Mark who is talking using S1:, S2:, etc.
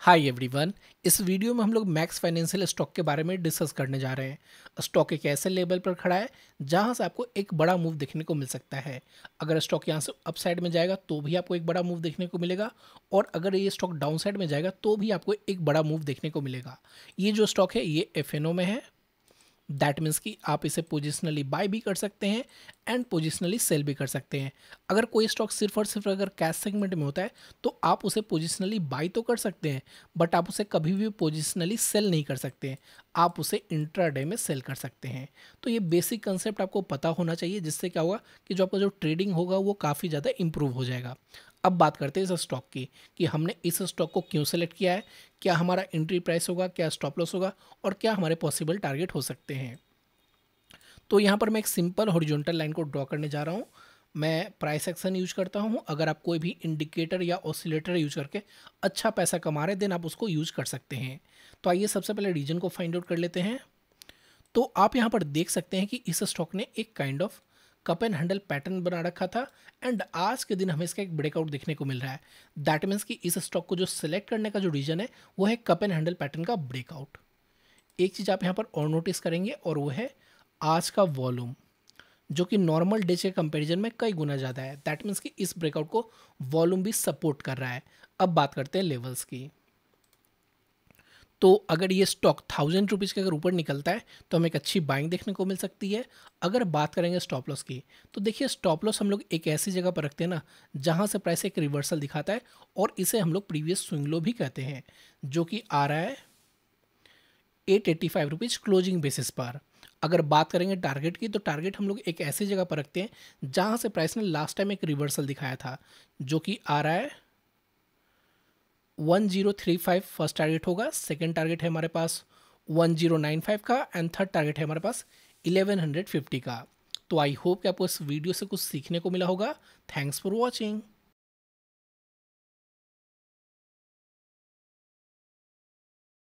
S1: hi everyone इस video में हम लोग मैक्स फाइनेंशियल स्टॉक के बारे में डिस्कस करने जा रहे हैं स्टॉक एक ऐसे लेवल पर खड़ा है जहां से आपको एक बड़ा मूव देखने को मिल सकता है अगर स्टॉक यहां से अपसाइड में जाएगा तो भी आपको एक बड़ा मूव देखने को मिलेगा और अगर ये स्टॉक डाउनसाइड में जाएगा तो भी आपको एक बड़ा मूव देखने को मिलेगा ये जो स्टॉक है ये एफ में है दैट मीन्स कि आप इसे पोजिशनली बाय भी कर सकते हैं एंड पोजिशनली सेल भी कर सकते हैं अगर कोई स्टॉक सिर्फ और सिर्फ अगर कैश सेगमेंट में होता है तो आप उसे पोजिशनली बाई तो कर सकते हैं बट आप उसे कभी भी पोजिशनली सेल नहीं कर सकते हैं आप उसे इंट्राडे में सेल कर सकते हैं तो ये बेसिक कंसेप्ट आपको पता होना चाहिए जिससे क्या होगा कि जो आपका जो ट्रेडिंग होगा वो काफ़ी ज़्यादा इम्प्रूव हो जाएगा अब बात करते हैं इस स्टॉक की कि हमने इस स्टॉक को क्यों सेलेक्ट किया है क्या हमारा एंट्री प्राइस होगा क्या स्टॉप लॉस होगा और क्या हमारे पॉसिबल टारगेट हो सकते हैं तो यहाँ पर मैं एक सिंपल हॉरिजॉन्टल लाइन को ड्रॉ करने जा रहा हूँ मैं प्राइस एक्शन यूज करता हूँ अगर आप कोई भी इंडिकेटर या ऑसिलेटर यूज करके अच्छा पैसा कमा रहे देन आप उसको यूज कर सकते हैं तो आइए सबसे पहले रीजन को फाइंड आउट कर लेते हैं तो आप यहाँ पर देख सकते हैं कि इस स्टॉक ने एक kind of cup and handle pattern बना रखा था एंड आज के दिन हमें इसका एक ब्रेकआउट देखने को मिल रहा है दैट मीन्स कि इस स्टॉक को जो सिलेक्ट करने का जो रीजन है वो है कप एंड हैंडल पैटर्न का ब्रेकआउट एक चीज़ आप यहाँ पर और नोटिस करेंगे और वो है आज का वॉल्यूम जो कि नॉर्मल डेज के कंपेरिजन में कई गुना ज़्यादा है दैट मीन्स कि इस ब्रेकआउट को वॉल्यूम भी सपोर्ट कर रहा है अब बात करते हैं लेवल्स की तो अगर ये स्टॉक थाउजेंड रुपीज़ के अगर ऊपर निकलता है तो हमें एक अच्छी बाइंग देखने को मिल सकती है अगर बात करेंगे स्टॉप लॉस की तो देखिए स्टॉप लॉस हम लोग एक ऐसी जगह पर रखते हैं ना जहाँ से प्राइस एक रिवर्सल दिखाता है और इसे हम लोग प्रीवियस स्विंग लो भी कहते हैं जो कि आ रहा है eight eighty five rupees closing basis पर अगर बात करेंगे टारगेट की तो टारगेट हम लोग एक ऐसी जगह पर रखते हैं जहाँ से प्राइस ने लास्ट टाइम एक रिवर्सल दिखाया था जो कि आ रहा है one zero three five first target होगा सेकेंड टारगेट है हमारे पास वन जीरो नाइन फाइव का एंड थर्ड टारगेट है हमारे पास इलेवन हंड्रेड फिफ्टी का तो आई होप कि आपको इस वीडियो से कुछ सीखने को मिला होगा थैंक्स फॉर वॉचिंग